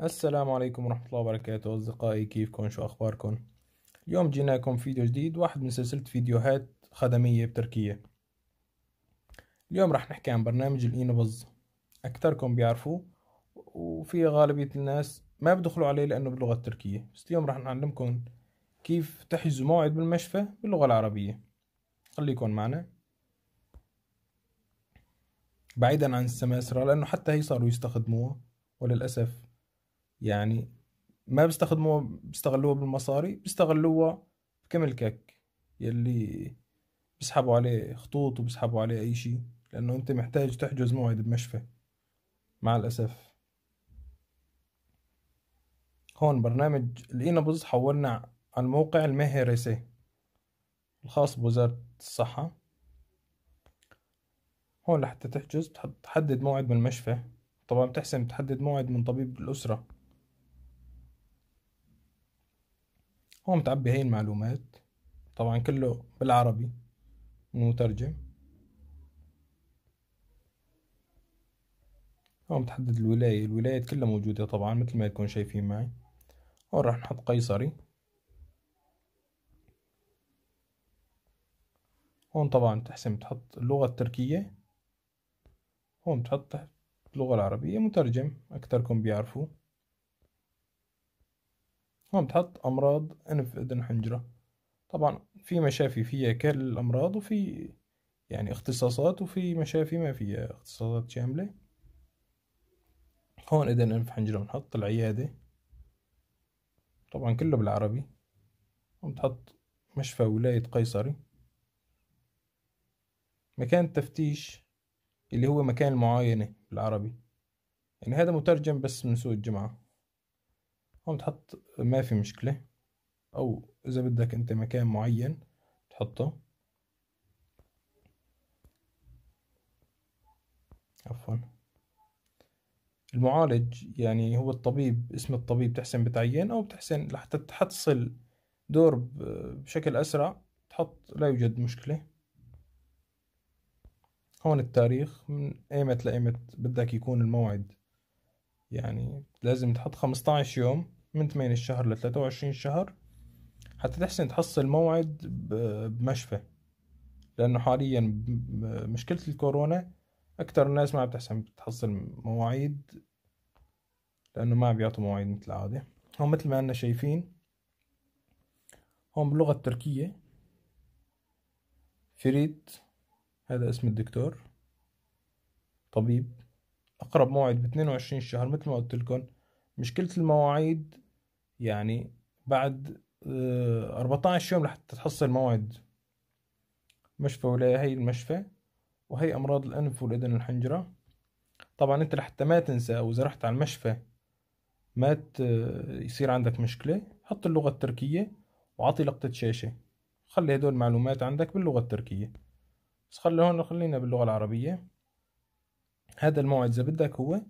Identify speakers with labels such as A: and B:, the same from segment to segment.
A: السلام عليكم ورحمة الله وبركاته أصدقائي كيفكم شو أخباركم اليوم جيناكم فيديو جديد واحد من سلسلة فيديوهات خدمية بتركيا اليوم رح نحكي عن برنامج الإينوبز أكتركم بيعرفوه وفي غالبية الناس ما بدخلوا عليه لأنه باللغة التركية بس اليوم رح نعلمكم كيف تحجزوا موعد بالمشفى باللغة العربية خليكم معنا بعيدا عن السماسرة لأنه حتى هي صاروا يستخدموها وللأسف يعني ما بيستخدموها بيستغلوها بالمصاري بيستغلوها بكم الكك يلي بيسحبوا عليه خطوط وبيسحبوا عليه اي شيء لانه انت محتاج تحجز موعد بمشفى مع الاسف هون برنامج الإينابوز حولنا على الموقع المهي ريسي الخاص بوزارة الصحة هون لحتى تحجز بتحدد موعد من المشفى طبعا بتحسن تحدد موعد من طبيب الأسرة هو متعبي هاي المعلومات طبعا كله بالعربي من مترجم هو متحدد الولاية الولايات كلها موجودة طبعا مثل ما تكون شايفين معي هون راح نحط قيصري هون طبعا تحسن تحط اللغة التركية هون تحط اللغة العربية مترجم أكتركم بيعرفوا هون بتحط أمراض أنف أذن حنجرة طبعا في مشافي فيها كل الأمراض وفي يعني اختصاصات وفي مشافي ما فيها اختصاصات شاملة هون إذن أنف حنجرة بنحط العيادة طبعا كله بالعربي وبتحط مشفى ولاية قيصري مكان التفتيش اللي هو مكان المعاينة بالعربي يعني هذا مترجم بس من سوق الجمعة هون بتحط ما في مشكلة أو إذا بدك أنت مكان معين تحطه عفوا المعالج يعني هو الطبيب اسم الطبيب بتحسن بتعين أو بتحسن لحتى تحصل دور بشكل أسرع تحط لا يوجد مشكلة هون التاريخ من ايمت لايمت بدك يكون الموعد يعني لازم تحط 15 يوم من 8 الشهر ل 23 شهر حتى تحسن تحصل موعد بمشفى لأنه حاليا مشكلة الكورونا أكتر الناس ما عم تحسن تحصل مواعيد لأنه ما بيعطوا مواعيد مثل العادة هون مثل ما أنا شايفين هون باللغة التركية فريد هذا اسم الدكتور طبيب أقرب موعد ب 22 شهر مثل ما قلت لكم مشكلة المواعيد يعني بعد 14 آه، يوم رح تحصل موعد مشفى ولاية هي المشفى وهي أمراض الأنف والأذن والحنجرة طبعا أنت لحتى ما تنسى أو إذا رحت على المشفى ما آه، يصير عندك مشكلة حط اللغة التركية وعطي لقطة شاشة خلي هدول المعلومات عندك باللغة التركية بس خلي هون خلينا باللغة العربية هذا الموعد اذا بدك هو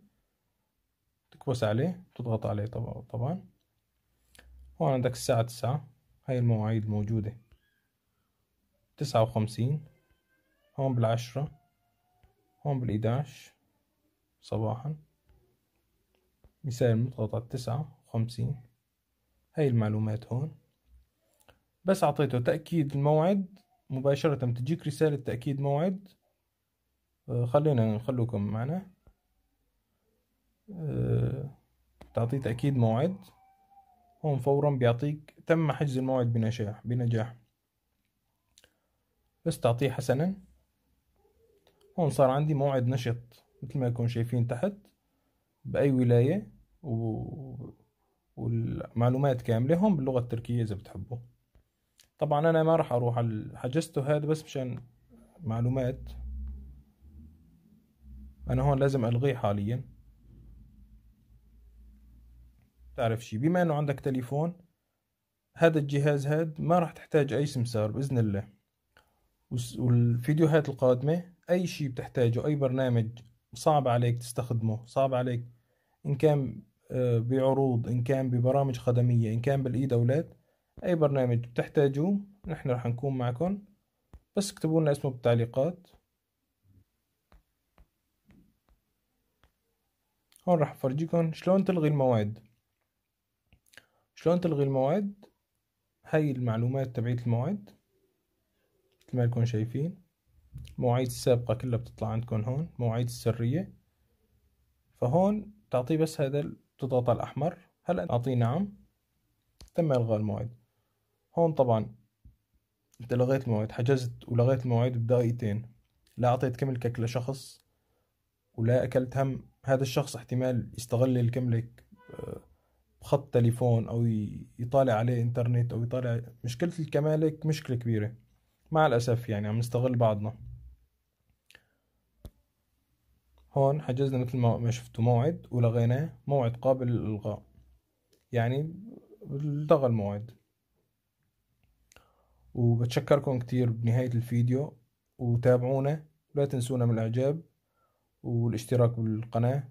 A: تكبس عليه تضغط عليه طبعا هون عندك الساعة تسعة هاي المواعيد موجودة تسعة وخمسين هون بالعشرة هون بالإداش صباحا مثال مضغط على تسعة وخمسين هاي المعلومات هون بس أعطيته تأكيد الموعد مباشرة تجيك رسالة تأكيد موعد أه، خلينا نخلوكم معنا أه، تعطي تأكيد موعد هون فورا بيعطيك تم حجز الموعد بنجاح بنجاح بس تعطيه حسنا هون صار عندي موعد نشط مثل ما يكون شايفين تحت بأي ولاية و... والمعلومات كاملة هون باللغة التركية إذا بتحبوا طبعا أنا ما راح أروح على حجزته هذا بس مشان معلومات أنا هون لازم ألغيه حاليا تعرف شي بما أنه عندك تليفون هذا الجهاز هاد ما راح تحتاج أي سمسار بإذن الله والفيديوهات القادمة أي شي بتحتاجه أي برنامج صعب عليك تستخدمه صعب عليك إن كان آه، بعروض إن كان ببرامج خدمية إن كان بالإيد أولاد أي برنامج بتحتاجوه نحن راح نكون معكم بس اكتبوا لنا اسمه بالتعليقات هون راح افرجيكم شلون تلغي الموعد شلون تلغي الموعد هاي المعلومات تبعية الموعد مثل ما لكم شايفين المواعيد السابقة كلها بتطلع عندكم هون مواعيد السرية فهون تعطيه بس هذا على الأحمر هلا أعطيه نعم تم إلغاء المواعيد هون طبعا أنت لغيت المواعيد حجزت ولغيت المواعيد بدقيقتين لا أعطيت كم الكك لشخص ولا أكلت هم هذا الشخص احتمال يستغل الكملك آه، بخط تليفون او يطالع عليه انترنت او يطالع مشكلة الكمالك مشكلة كبيرة مع الاسف يعني عم نستغل بعضنا هون حجزنا مثل ما شفتوا موعد ولغيناه موعد قابل للإلغاء يعني التغى الموعد وبتشكركم كتير بنهاية الفيديو وتابعونا لا تنسونا من الإعجاب والاشتراك بالقناة